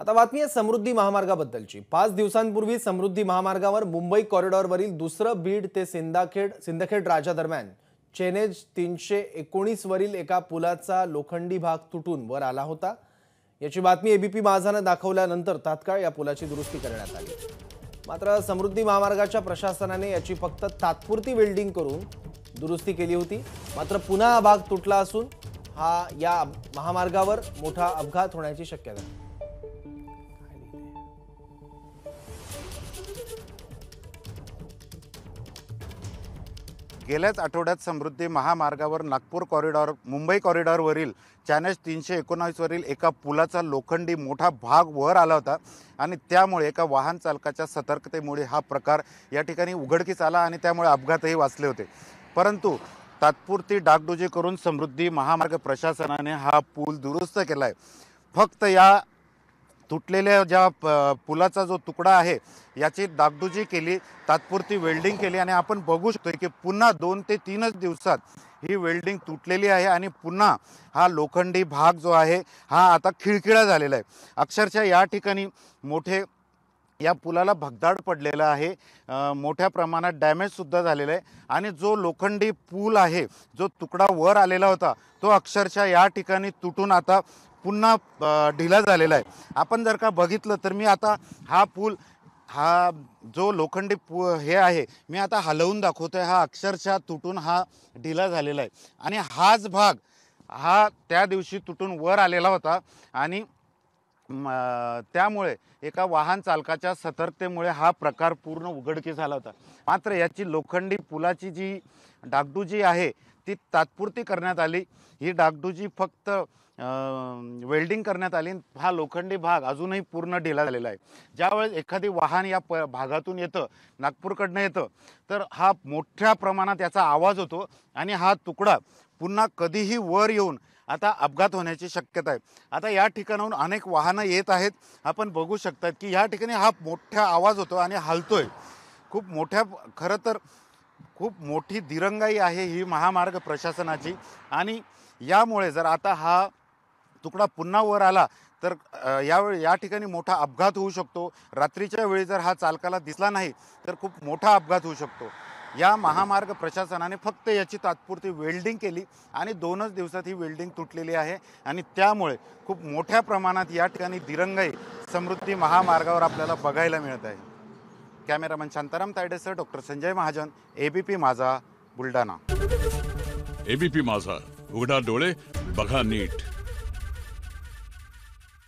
आता बातमी आहे समृद्धी महामार्गाबद्दलची पाच दिवसांपूर्वी समृद्धी महामार्गावर मुंबई कॉरिडॉरवरील दुसरं बीड ते सिंदाखेड सिंदखेड राजा दरम्यान चेनेज तीनशे एकोणीसवरील एका पुलाचा लोखंडी भाग तुटून वर आला होता याची बातमी एबीपी माझानं दाखवल्यानंतर तात्काळ या पुलाची दुरुस्ती करण्यात आली मात्र समृद्धी महामार्गाच्या प्रशासनाने याची फक्त तात्पुरती वेल्डिंग करून दुरुस्ती केली होती मात्र पुन्हा हा भाग तुटला असून हा या महामार्गावर मोठा अपघात होण्याची शक्यता आहे गेल्याच आठवड्यात समृद्धी महामार्गावर नागपूर कॉरिडॉर मुंबई कॉरिडॉरवरील चॅनेज तीनशे एकोणावीसवरील एका पुलाचा लोखंडी मोठा भाग वर आला होता आणि त्यामुळे एका वाहन चालकाच्या सतर्कतेमुळे हा प्रकार या ठिकाणी उघडकीस आला आणि त्यामुळे अपघातही वाचले होते परंतु तात्पुरती डागडुजी करून समृद्धी महामार्ग प्रशासनाने हा पूल दुरुस्त केला आहे फक्त या तुटलेल्या ज्या पुलाचा जो तुकडा आहे याची दागदुजी केली तात्पुरती वेल्डिंग केली आणि आपण बघू शकतो की पुन्हा दोन ते तीनच दिवसात ही वेल्डिंग तुटलेली आहे आणि पुन्हा हा लोखंडी भाग जो आहे हा आता खिळखिळा झालेला आहे अक्षरशः या ठिकाणी मोठे या पुलाला भगदाड पडलेला आहे मोठ्या प्रमाणात डॅमेजसुद्धा झालेलं आहे आणि जो लोखंडी पूल आहे जो तुकडा वर आलेला होता तो अक्षरशः या ठिकाणी तुटून आता पुन्हा ढिला झालेला आहे आपण जर का बघितलं तर मी आता हा पूल हा जो लोखंडी पू हे आहे मी आता हलवून दाखवतो आहे हा अक्षरशः तुटून हा ढिला झालेला आहे आणि हाच भाग हा त्या दिवशी तुटून वर आलेला होता आणि त्यामुळे एका वाहन चालकाच्या सतर्कतेमुळे हा प्रकार पूर्ण उघडकी झाला होता मात्र याची लोखंडी पुलाची जी डागडूजी आहे ती तात्पुरती करण्यात आली ही डागडुजी फक्त वेल्डिंग करण्यात आली हा लोखंडी भाग अजूनही पूर्ण ढिला झालेला आहे ज्यावेळेस एखादी वाहन या प भागातून येतं नागपूरकडनं येतं तर हा मोठ्या प्रमाणात याचा आवाज होतो आणि हा तुकडा पुन्हा कधीही वर येऊन आता अपघात होण्याची शक्यता आहे आता या ठिकाणाहून अनेक वाहनं येत आहेत आपण बघू शकतात की या ठिकाणी हा मोठा आवाज होतो आणि हालतोय खूप मोठ्या खरं तर खूप मोठी दिरंगाई आहे ही महामार्ग प्रशासनाची आणि यामुळे जर आता हा तुकडा पुन्हा वर आला तर यावेळी या ठिकाणी मोठा अपघात होऊ शकतो रात्रीच्या वेळी जर हा चालकाला दिसला नाही तर खूप मोठा अपघात होऊ शकतो या महामार्ग प्रशासनाने फक्त याची तात्पुरती वेल्डिंग केली आणि दोनच दिवसात ही वेल्डिंग तुटलेली आहे आणि त्यामुळे खूप मोठ्या प्रमाणात या ठिकाणी दिरंगाई समृद्धी महामार्गावर आपल्याला बघायला मिळत आहे कॅमेरामन शांताराम तायडेसर doctor Sanjay Mahajan ABP Majha Buldhana ABP माझा उघडा डोळे बघा नीट